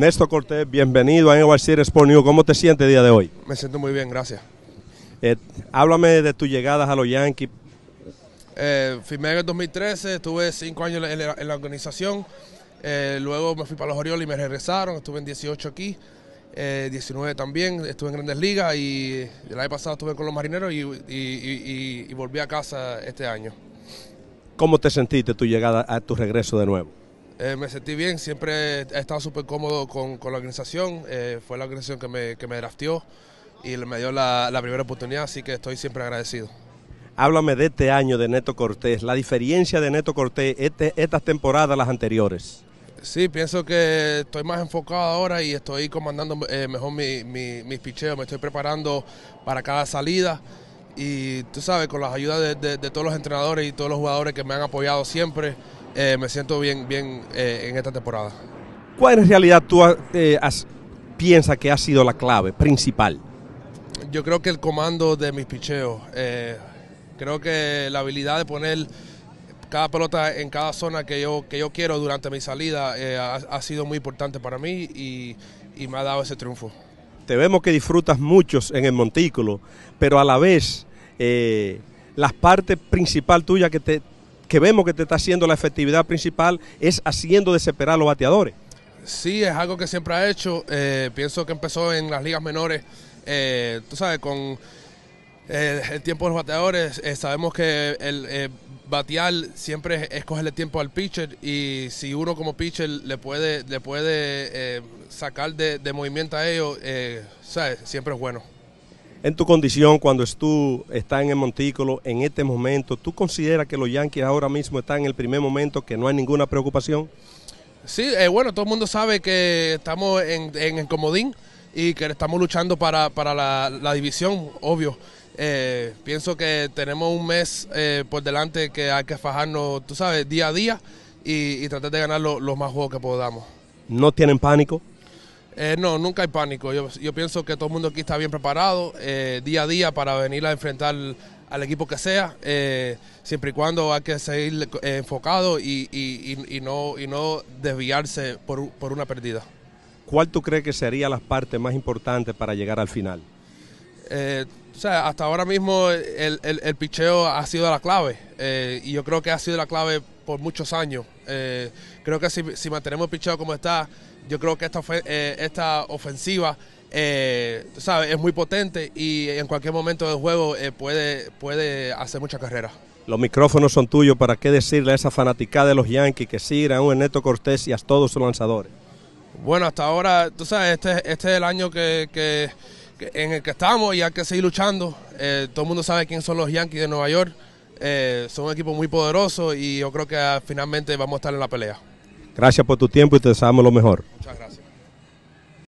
Néstor Cortés, bienvenido a NYC Sport News. ¿Cómo te sientes el día de hoy? Me siento muy bien, gracias. Eh, háblame de tus llegadas a los Yankees. Eh, firmé en el 2013, estuve cinco años en la, organización. Eh, luego me fui para los Orioles y me regresaron. Estuve en 18 aquí, 19 eh, también. Estuve en Grandes Ligas y el año pasado estuve con los Marineros y, y volví a casa este año. ¿Cómo te sentiste tu llegada a tu regreso de nuevo? Eh, me sentí bien, siempre he estado súper cómodo con, la organización, eh, fue la organización que me, que me drafteó y me dio la, primera oportunidad, así que estoy siempre agradecido. Háblame de este año de Neto Cortés, la diferencia de Neto Cortés este, estas temporadas, las anteriores. Sí, pienso que estoy más enfocado ahora y estoy comandando eh, mejor mis picheos, me estoy preparando para cada salida y tú sabes, con las ayudas de todos los entrenadores y todos los jugadores que me han apoyado siempre. Eh, me siento bien, bien eh, en esta temporada. ¿Cuál en realidad tú eh, piensas que ha sido la clave principal? Yo creo que el comando de mis picheos. creo que la habilidad de poner cada pelota en cada zona que yo, que yo quiero durante mi salida ha, sido muy importante para mí y, me ha dado ese triunfo te vemos que disfrutas muchos en el montículo, pero a la vez las la parte principal tuya que te, que vemos que te está haciendo la efectividad principal es haciendo desesperar a los bateadores. Sí, es algo que siempre ha hecho. Eh, pienso que empezó en las ligas menores, eh, tú sabes, con eh, el tiempo de los bateadores. sabemos que el batear siempre es, cogerle tiempo al pitcher y si uno como pitcher le puede, le puede sacar de, movimiento a ellos, ¿sabes? siempre es bueno en tu condición cuando tú estás en el montículo en este momento, ¿tú consideras que los Yankees ahora mismo están en el primer momento, que no hay ninguna preocupación? Sí, eh, bueno, todo el mundo sabe que estamos en, el comodín y que estamos luchando para, la, división, obvio. Eh, pienso que tenemos un mes eh, por delante que hay que fajarnos, tú sabes, día a día y, tratar de ganar los más juegos que podamos. ¿No tienen pánico? Eh, no, nunca hay pánico. Yo, pienso que todo el mundo aquí está bien preparado eh, día a día para venir a enfrentar al equipo que sea, eh, siempre y cuando hay que seguir enfocado y, no, desviarse por, una pérdida. ¿Cuál tú crees que sería la parte más importante para llegar al final? o sea, hasta ahora mismo el, el, picheo ha sido la clave y yo creo que ha sido la clave por muchos años. Eh, creo que si, mantenemos el como está, yo creo que esta, eh, esta ofensiva eh, es muy potente y en cualquier momento del juego puede, puede hacer mucha carrera. Los micrófonos son tuyos para qué decirle a esa fanaticada de los Yankees que sí a un neto Cortés y a todos sus lanzadores. Bueno, hasta ahora, tú sabes, este, este es el año que, en el que estamos y hay que seguir luchando. todo el mundo sabe quién son los Yankees de Nueva York. Eh, son un equipo muy poderoso y yo creo que ah, finalmente vamos a estar en la pelea. Gracias por tu tiempo y te deseamos lo mejor. Muchas gracias.